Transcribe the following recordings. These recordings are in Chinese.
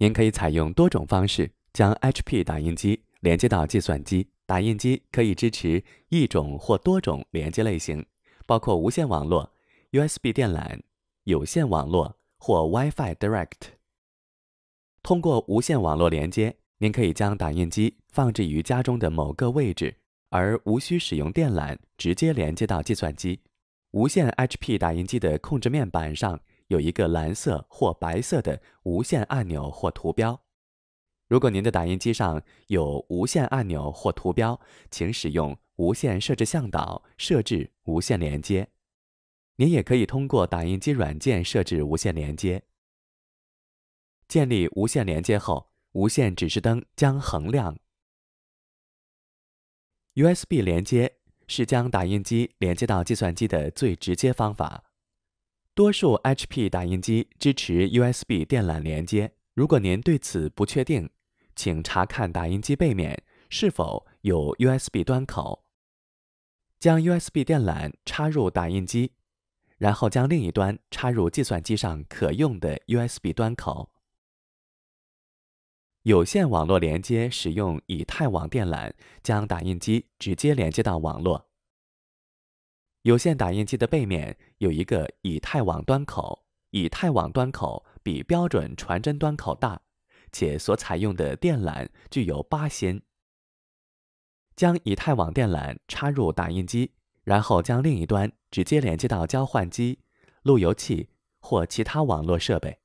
您可以采用多种方式将 HP 打印机连接到计算机。打印机可以支持一种或多种连接类型，包括无线网络、USB 电缆、有线网络或 Wi-Fi Direct。通过无线网络连接，您可以将打印机放置于家中的某个位置，而无需使用电缆直接连接到计算机。无线 HP 打印机的控制面板上。有一个蓝色或白色的无线按钮或图标。如果您的打印机上有无线按钮或图标，请使用无线设置向导设置无线连接。您也可以通过打印机软件设置无线连接。建立无线连接后，无线指示灯将恒亮。USB 连接是将打印机连接到计算机的最直接方法。多数 HP 打印机支持 USB 电缆连接。如果您对此不确定，请查看打印机背面是否有 USB 端口。将 USB 电缆插入打印机，然后将另一端插入计算机上可用的 USB 端口。有线网络连接使用以太网电缆将打印机直接连接到网络。有线打印机的背面有一个以太网端口。以太网端口比标准传真端口大，且所采用的电缆具有八芯。将以太网电缆插入打印机，然后将另一端直接连接到交换机、路由器或其他网络设备。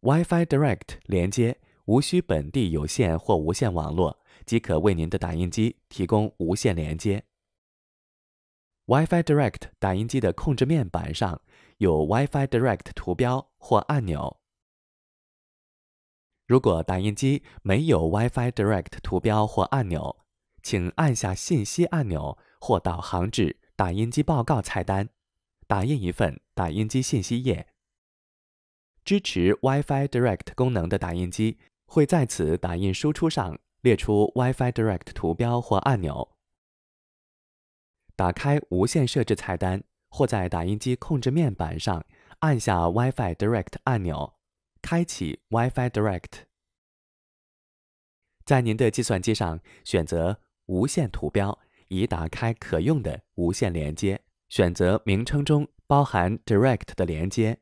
Wi-Fi Direct 连接无需本地有线或无线网络，即可为您的打印机提供无线连接。WiFi Direct 打印机的控制面板上有 WiFi Direct 图标或按钮。如果打印机没有 WiFi Direct 图标或按钮，请按下信息按钮或导航至“打印机报告”菜单，打印一份打印机信息页。支持 WiFi Direct 功能的打印机会在此打印输出上列出 WiFi Direct 图标或按钮。打开无线设置菜单，或在打印机控制面板上按下 Wi-Fi Direct 按钮，开启 Wi-Fi Direct。在您的计算机上选择无线图标，以打开可用的无线连接。选择名称中包含 Direct 的连接。